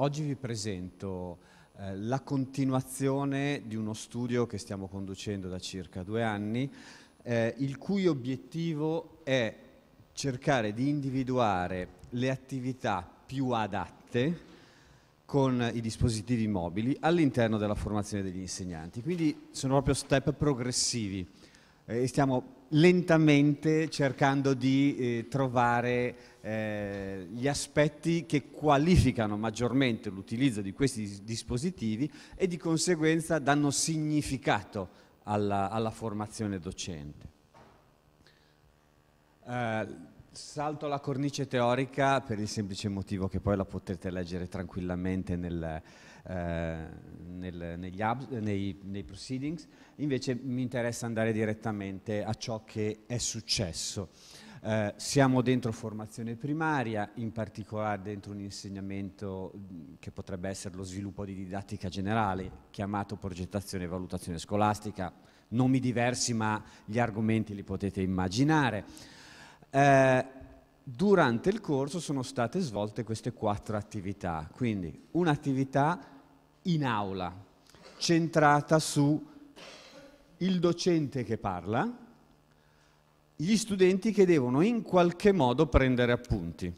oggi vi presento eh, la continuazione di uno studio che stiamo conducendo da circa due anni, eh, il cui obiettivo è cercare di individuare le attività più adatte con i dispositivi mobili all'interno della formazione degli insegnanti. Quindi sono proprio step progressivi eh, e stiamo lentamente cercando di eh, trovare eh, gli aspetti che qualificano maggiormente l'utilizzo di questi dispositivi e di conseguenza danno significato alla, alla formazione docente. Eh, salto la cornice teorica per il semplice motivo che poi la potete leggere tranquillamente nel, eh, nel, negli ab, eh, nei, nei proceedings, invece mi interessa andare direttamente a ciò che è successo. Eh, siamo dentro formazione primaria, in particolare dentro un insegnamento che potrebbe essere lo sviluppo di didattica generale, chiamato progettazione e valutazione scolastica, nomi diversi ma gli argomenti li potete immaginare. Eh, durante il corso sono state svolte queste quattro attività, quindi un'attività in aula, centrata su il docente che parla, gli studenti che devono in qualche modo prendere appunti.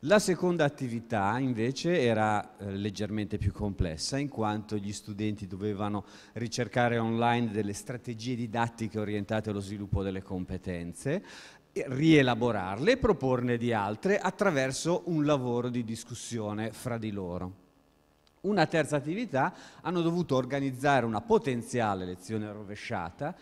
La seconda attività invece era eh, leggermente più complessa in quanto gli studenti dovevano ricercare online delle strategie didattiche orientate allo sviluppo delle competenze, rielaborarle e proporne di altre attraverso un lavoro di discussione fra di loro una terza attività, hanno dovuto organizzare una potenziale lezione rovesciata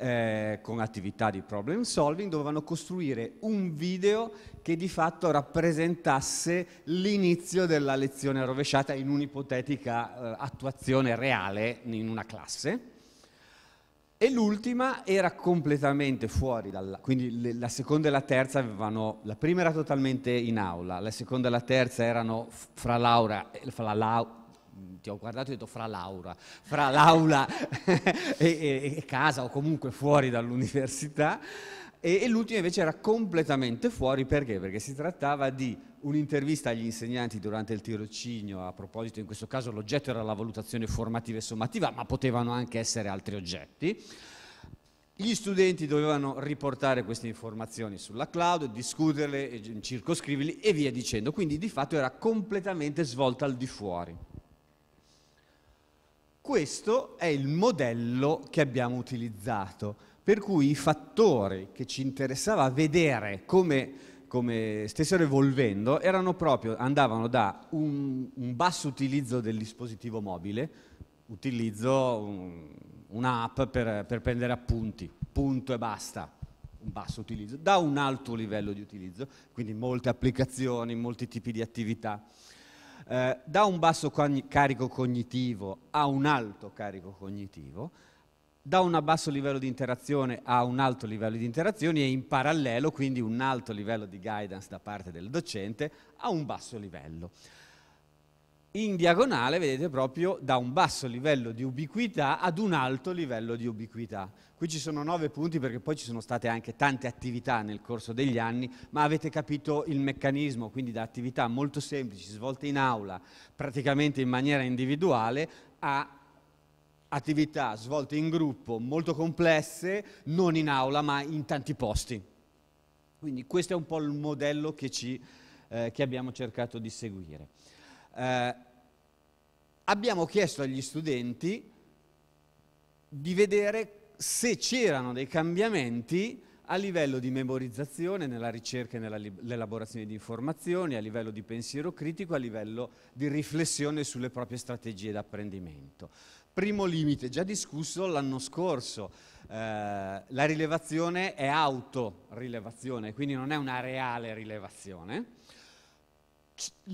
eh, con attività di problem solving, dovevano costruire un video che di fatto rappresentasse l'inizio della lezione rovesciata in un'ipotetica eh, attuazione reale in una classe. E l'ultima era completamente fuori dalla... Quindi le, la seconda e la terza avevano... La prima era totalmente in aula, la seconda e la terza erano fra, Laura, fra la, la, ti ho guardato e ho detto fra l'aura, fra l'aula e, e, e casa o comunque fuori dall'università e, e l'ultima invece era completamente fuori perché? Perché si trattava di un'intervista agli insegnanti durante il tirocinio, a proposito in questo caso l'oggetto era la valutazione formativa e sommativa, ma potevano anche essere altri oggetti. Gli studenti dovevano riportare queste informazioni sulla cloud, discuterle, circoscriverle e via dicendo, quindi di fatto era completamente svolta al di fuori. Questo è il modello che abbiamo utilizzato, per cui i fattori che ci interessava vedere come, come stessero evolvendo proprio, andavano da un, un, basso utilizzo del dispositivo mobile, utilizzo un, un'app per, per prendere appunti, punto e basta, un basso utilizzo, da un alto livello di utilizzo, quindi molte applicazioni, molti tipi di attività. Eh, da un basso carico cognitivo a un alto carico cognitivo, da un basso livello di interazione a un alto livello di interazioni e in parallelo quindi un alto livello di guidance da parte del docente a un basso livello in diagonale, vedete proprio da un basso livello di ubiquità ad un alto livello di ubiquità. Qui ci sono nove punti perché poi ci sono state anche tante attività nel corso degli anni, ma avete capito il meccanismo, quindi da attività molto semplici, svolte in aula, praticamente in maniera individuale, a attività svolte in gruppo, molto complesse, non in aula ma in tanti posti. Quindi questo è un po' il modello che, ci, eh, che abbiamo cercato di seguire eh, abbiamo chiesto agli studenti di vedere se c'erano dei cambiamenti a livello di memorizzazione, nella ricerca e nell'elaborazione di informazioni, a livello di pensiero critico, a livello di riflessione sulle proprie strategie d'apprendimento. Primo limite, già discusso l'anno scorso, eh, la rilevazione è autorilevazione, quindi non è una reale rilevazione.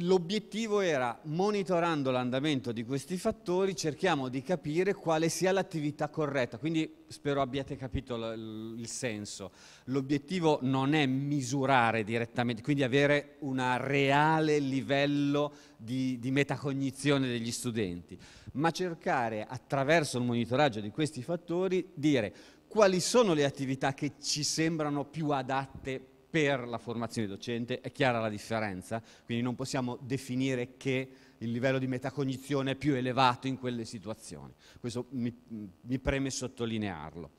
L'obiettivo era, monitorando l'andamento di questi fattori, cerchiamo di capire quale sia l'attività corretta, quindi spero abbiate capito il senso. L'obiettivo non è misurare direttamente, quindi avere un reale livello di, di metacognizione degli studenti, ma cercare attraverso il monitoraggio di questi fattori dire quali sono le attività che ci sembrano più adatte per la formazione docente, è chiara la differenza, quindi non possiamo definire che il livello di metacognizione è più elevato in quelle situazioni. Questo mi, mi preme sottolinearlo.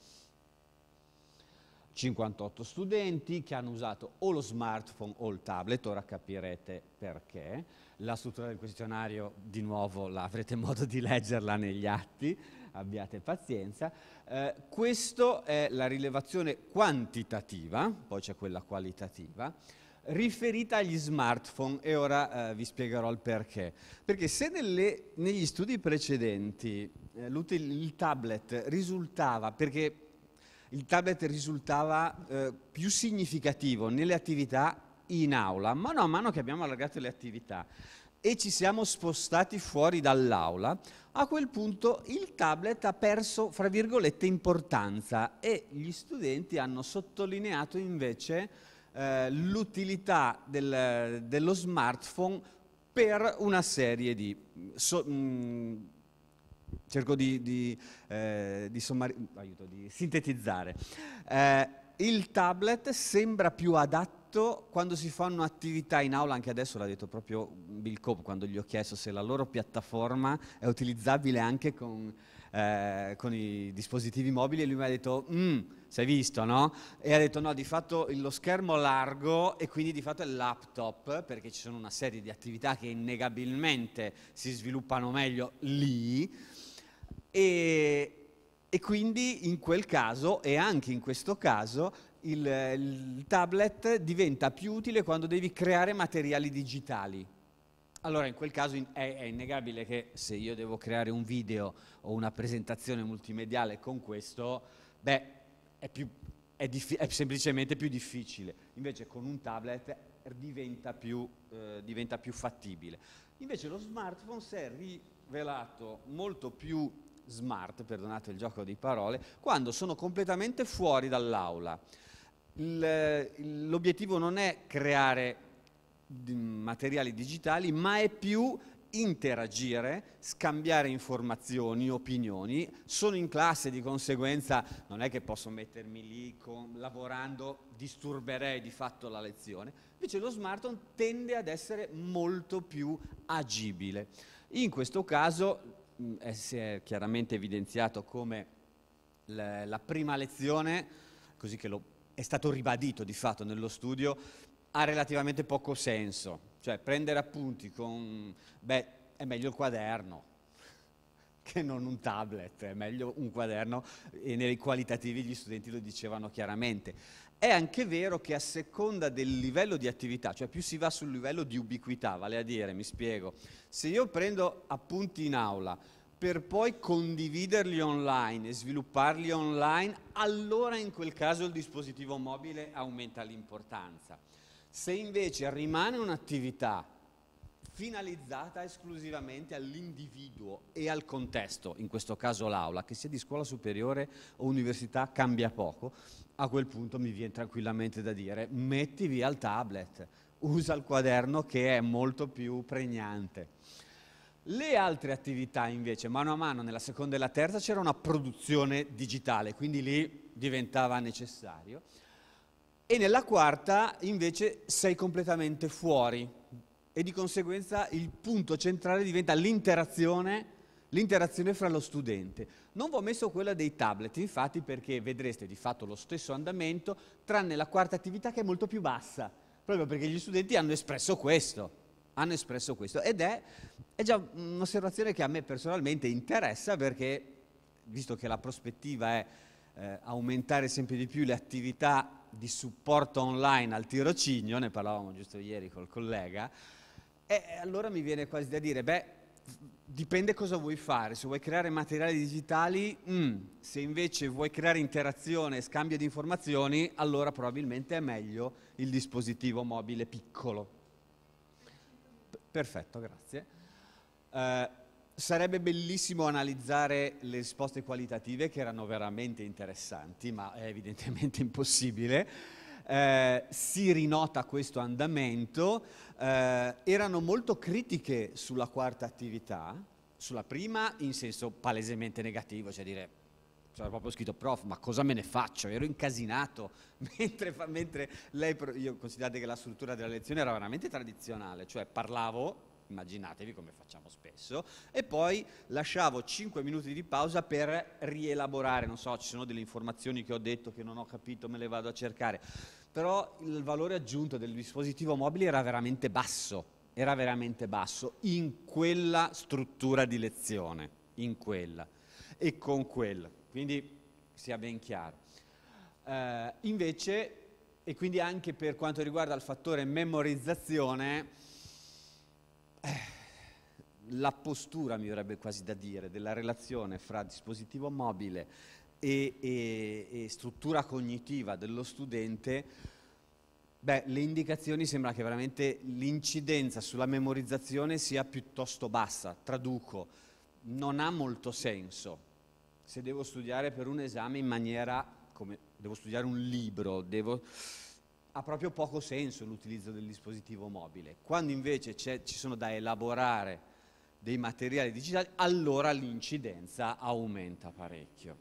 58 studenti che hanno usato o lo smartphone o il tablet, ora capirete perché, la struttura del questionario, di nuovo, avrete modo di leggerla negli atti, abbiate pazienza. Eh, questa è la rilevazione quantitativa, poi c'è quella qualitativa, riferita agli smartphone e ora eh, vi spiegherò il perché. Perché se nelle, negli studi precedenti eh, il tablet risultava, perché il tablet risultava eh, più significativo nelle attività in aula, mano a mano che abbiamo allargato le attività e ci siamo spostati fuori dall'aula, a quel punto il tablet ha perso, fra virgolette, importanza e gli studenti hanno sottolineato invece eh, l'utilità del, dello smartphone per una serie di... So, mh, mm, cerco di, di, eh, di, sommari, aiuto, di sintetizzare. Eh, il tablet sembra più adatto fatto quando si fanno attività in aula, anche adesso l'ha detto proprio Bill Cope quando gli ho chiesto se la loro piattaforma è utilizzabile anche con, eh, con i dispositivi mobili e lui mi ha detto, mm, sei visto no? E ha detto no, di fatto lo schermo largo e quindi di fatto è il laptop perché ci sono una serie di attività che innegabilmente si sviluppano meglio lì e, e quindi in quel caso e anche in questo caso il, il tablet diventa più utile quando devi creare materiali digitali. Allora in quel caso è, è, innegabile che se io devo creare un video o una presentazione multimediale con questo, beh, è, più, è, è semplicemente più difficile. Invece con un tablet diventa più, eh, diventa più, fattibile. Invece lo smartphone si è rivelato molto più smart, perdonate il gioco di parole, quando sono completamente fuori dall'aula l'obiettivo non è creare materiali digitali, ma è più interagire, scambiare informazioni, opinioni, sono in classe di conseguenza non è che posso mettermi lì con, lavorando, disturberei di fatto la lezione, invece lo smartphone tende ad essere molto più agibile. In questo caso mm, eh, si è chiaramente evidenziato come la prima lezione, così che lo è stato ribadito di fatto nello studio, ha relativamente poco senso. Cioè prendere appunti con... beh, è meglio il quaderno che non un tablet, è meglio un quaderno e nei qualitativi gli studenti lo dicevano chiaramente. È anche vero che a seconda del livello di attività, cioè più si va sul livello di ubiquità, vale a dire, mi spiego, se io prendo appunti in aula per poi condividerli online e svilupparli online, allora in quel caso il dispositivo mobile aumenta l'importanza. Se invece rimane un'attività finalizzata esclusivamente all'individuo e al contesto, in questo caso l'aula, che sia di scuola superiore o università cambia poco, a quel punto mi viene tranquillamente da dire metti via il tablet, usa il quaderno che è molto più pregnante. Le altre attività invece, mano a mano, nella seconda e la terza c'era una produzione digitale, quindi lì diventava necessario. E nella quarta invece sei completamente fuori e di conseguenza il punto centrale diventa l'interazione, l'interazione fra lo studente. Non vi ho messo quella dei tablet, infatti, perché vedreste di fatto lo stesso andamento, tranne la quarta attività che è molto più bassa, proprio perché gli studenti hanno espresso questo hanno espresso questo. Ed è, è già un'osservazione che a me personalmente interessa perché, visto che la prospettiva è eh, aumentare sempre di più le attività di supporto online al tirocinio, ne parlavamo giusto ieri col collega, e allora mi viene quasi da dire, beh, dipende cosa vuoi fare, se vuoi creare materiali digitali, mm, se invece vuoi creare interazione e scambio di informazioni, allora probabilmente è meglio il dispositivo mobile piccolo. Perfetto, grazie. Eh, sarebbe bellissimo analizzare le risposte qualitative che erano veramente interessanti, ma è evidentemente impossibile. Eh, si rinota questo andamento, eh, erano molto critiche sulla quarta attività, sulla prima in senso palesemente negativo, cioè dire c'era proprio scritto prof, ma cosa me ne faccio? Ero incasinato mentre, mentre lei, io considerate che la struttura della lezione era veramente tradizionale, cioè parlavo, immaginatevi come facciamo spesso, e poi lasciavo 5 minuti di pausa per rielaborare, non so, ci sono delle informazioni che ho detto che non ho capito, me le vado a cercare, però il valore aggiunto del dispositivo mobile era veramente basso, era veramente basso in quella struttura di lezione, in quella e con quella quindi sia ben chiaro. Eh, invece, e quindi anche per quanto riguarda il fattore memorizzazione, eh, la postura, mi verrebbe quasi da dire, della relazione fra dispositivo mobile e, e, e struttura cognitiva dello studente Beh, le indicazioni sembra che veramente l'incidenza sulla memorizzazione sia piuttosto bassa, traduco, non ha molto senso se devo studiare per un esame in maniera come devo studiare un libro, devo... ha proprio poco senso l'utilizzo del dispositivo mobile. Quando invece ci sono da elaborare dei materiali digitali, allora l'incidenza aumenta parecchio.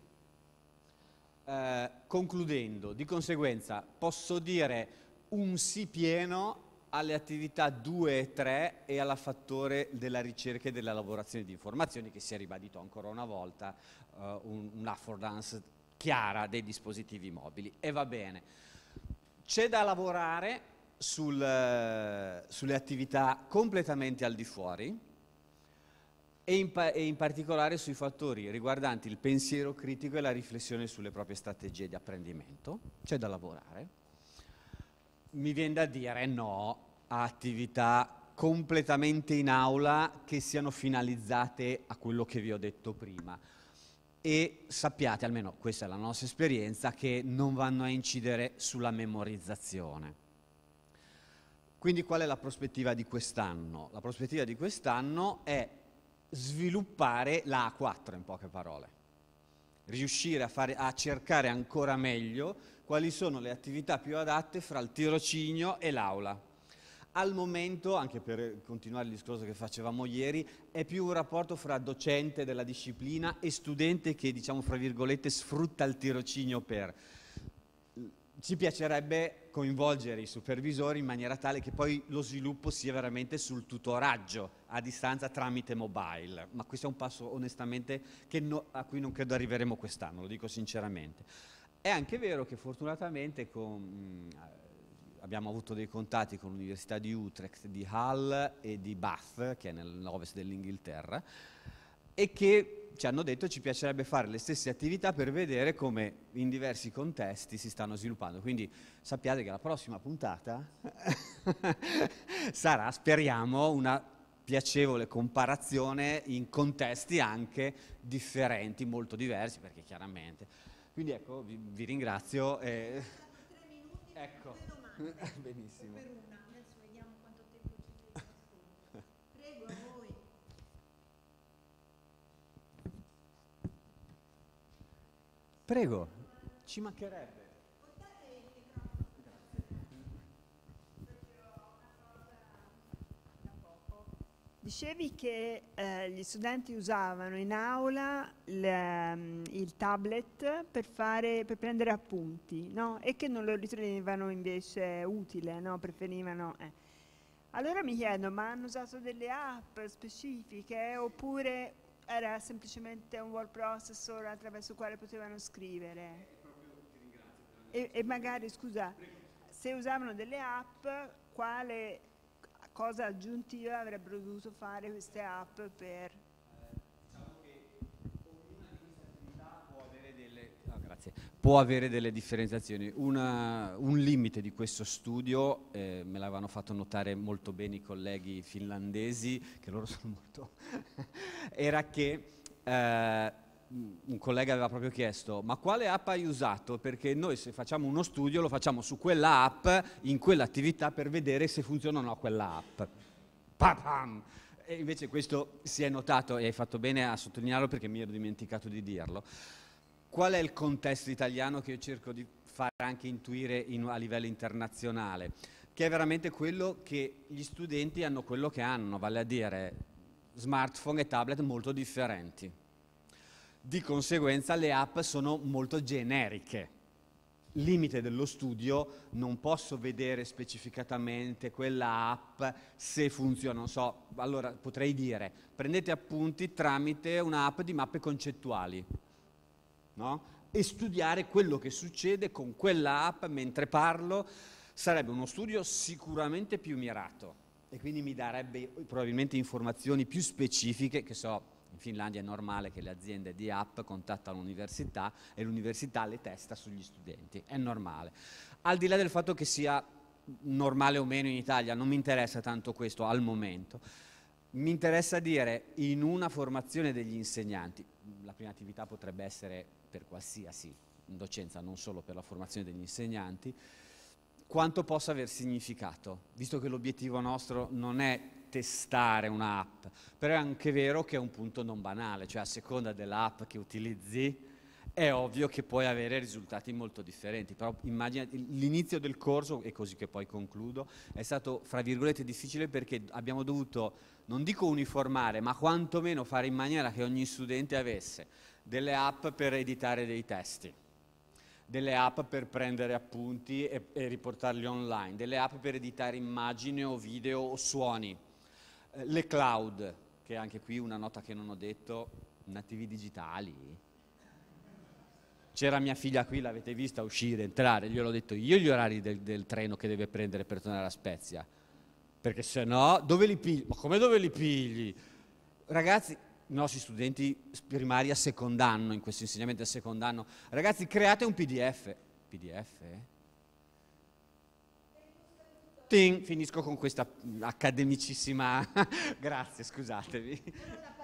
Eh, concludendo, di conseguenza posso dire un sì pieno alle attività 2 e 3 e alla fattore della ricerca e della lavorazione di informazioni che si è ribadito ancora una volta eh, un'affordance chiara dei dispositivi mobili e va bene. C'è da lavorare sul, eh, sulle attività completamente al di fuori e in, e in particolare sui fattori riguardanti il pensiero critico e la riflessione sulle proprie strategie di apprendimento, c'è da lavorare mi viene da dire no a attività completamente in aula che siano finalizzate a quello che vi ho detto prima e sappiate, almeno questa è la nostra esperienza, che non vanno a incidere sulla memorizzazione. Quindi qual è la prospettiva di quest'anno? La prospettiva di quest'anno è sviluppare la A4 in poche parole, riuscire a, fare, a cercare ancora meglio quali sono le attività più adatte fra il tirocinio e l'aula. Al momento, anche per continuare il discorso che facevamo ieri, è più un rapporto fra docente della disciplina e studente che, diciamo, fra virgolette, sfrutta il tirocinio per. Ci piacerebbe coinvolgere i supervisori in maniera tale che poi lo sviluppo sia veramente sul tutoraggio a distanza tramite mobile, ma questo è un passo onestamente no, a cui non credo arriveremo quest'anno, lo dico sinceramente. È anche vero che fortunatamente con, mm, abbiamo avuto dei contatti con l'Università di Utrecht, di Hull e di Bath, che è nell'ovest dell'Inghilterra, e che ci hanno detto che ci piacerebbe fare le stesse attività per vedere come in diversi contesti si stanno sviluppando. Quindi sappiate che la prossima puntata sarà, speriamo, una piacevole comparazione in contesti anche differenti, molto diversi, perché chiaramente quindi ecco, vi, vi ringrazio. Eh. Tre minuti ecco. Domande. Benissimo. Per una, adesso vediamo quanto tempo ci Prego a voi. Prego, ci mancherebbe. Dicevi che eh, gli studenti usavano in aula mm, il tablet per, fare, per prendere appunti no? e che non lo ritenevano invece utile, no? preferivano... Eh. Allora mi chiedo, ma hanno usato delle app specifiche oppure era semplicemente un word processor attraverso il quale potevano scrivere? E, e magari, scusa, se usavano delle app, quale cosa aggiuntiva avrebbero dovuto fare queste app per... Diciamo che ognuna di queste attività può avere delle, può avere delle differenziazioni. Una, un limite di questo studio, eh, me l'avevano fatto notare molto bene i colleghi finlandesi, che loro sono molto... era che... Eh, un collega aveva proprio chiesto, ma quale app hai usato? Perché noi se facciamo uno studio lo facciamo su quella app, in quell'attività, per vedere se funziona o no quella app. Pa-pam! E invece questo si è notato e hai fatto bene a sottolinearlo perché mi ero dimenticato di dirlo. Qual è il contesto italiano che io cerco di fare anche intuire in, a livello internazionale? Che è veramente quello che gli studenti hanno quello che hanno, vale a dire smartphone e tablet molto differenti di conseguenza le app sono molto generiche. Limite dello studio, non posso vedere specificatamente quella app se funziona, non so, allora potrei dire prendete appunti tramite un'app di mappe concettuali, no? E studiare quello che succede con quella app mentre parlo sarebbe uno studio sicuramente più mirato e quindi mi darebbe probabilmente informazioni più specifiche, che so, Finlandia è normale che le aziende di app contattano l'università e l'università le testa sugli studenti, è normale. Al di là del fatto che sia normale o meno in Italia, non mi interessa tanto questo al momento. Mi interessa dire in una formazione degli insegnanti, la prima attività potrebbe essere per qualsiasi docenza, non solo per la formazione degli insegnanti, quanto possa aver significato, visto che l'obiettivo nostro non è testare un'app, però è anche vero che è un punto non banale, cioè a seconda dell'app che utilizzi è ovvio che puoi avere risultati molto differenti, però l'inizio del corso, e così che poi concludo, è stato fra virgolette difficile perché abbiamo dovuto, non dico uniformare, ma quantomeno fare in maniera che ogni studente avesse delle app per editare dei testi, delle app per prendere appunti e, e riportarli online, delle app per editare immagini o video o suoni, eh, le cloud, che anche qui una nota che non ho detto, nativi digitali. C'era mia figlia qui, l'avete vista uscire, entrare, gliel'ho detto io gli orari del, del treno che deve prendere per tornare a Spezia. Perché se no, dove li pigli? Ma come dove li pigli? Ragazzi, i nostri studenti primari a secondo anno, in questo insegnamento a secondo anno, ragazzi create un PDF. PDF? Ting, finisco con questa accademicissima... Grazie, scusatemi.